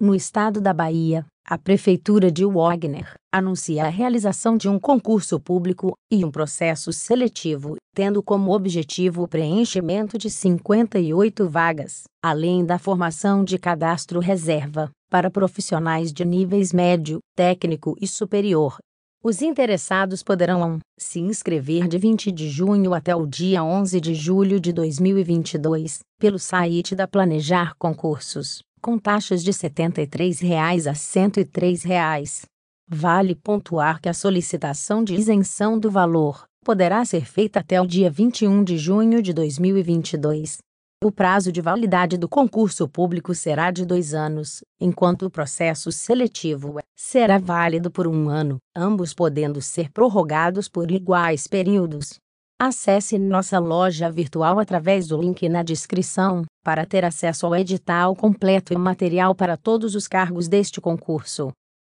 No estado da Bahia, a Prefeitura de Wagner anuncia a realização de um concurso público e um processo seletivo, tendo como objetivo o preenchimento de 58 vagas, além da formação de cadastro reserva, para profissionais de níveis médio, técnico e superior. Os interessados poderão se inscrever de 20 de junho até o dia 11 de julho de 2022, pelo site da Planejar Concursos com taxas de R$ 73,00 a R$ 103. Vale pontuar que a solicitação de isenção do valor poderá ser feita até o dia 21 de junho de 2022. O prazo de validade do concurso público será de dois anos, enquanto o processo seletivo será válido por um ano, ambos podendo ser prorrogados por iguais períodos. Acesse nossa loja virtual através do link na descrição para ter acesso ao edital completo e material para todos os cargos deste concurso.